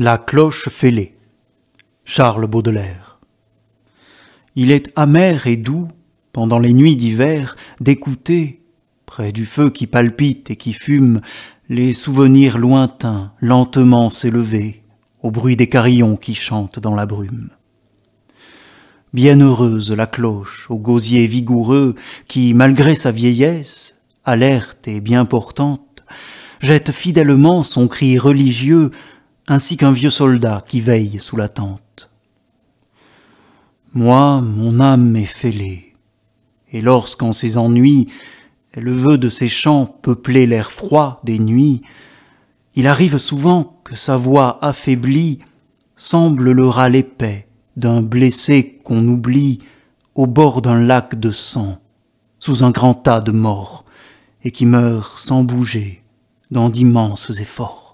La cloche fêlée. Charles Baudelaire. Il est amer et doux, pendant les nuits d'hiver, d'écouter, près du feu qui palpite et qui fume, les souvenirs lointains lentement s'élever au bruit des carillons qui chantent dans la brume. Bienheureuse la cloche au gosier vigoureux qui, malgré sa vieillesse, alerte et bien portante, jette fidèlement son cri religieux ainsi qu'un vieux soldat qui veille sous la tente. Moi, mon âme est fêlée, et lorsqu'en ses ennuis, Elle veut de ses chants peupler l'air froid des nuits, il arrive souvent que sa voix affaiblie semble le râle épais d'un blessé qu'on oublie au bord d'un lac de sang, sous un grand tas de morts, et qui meurt sans bouger dans d'immenses efforts.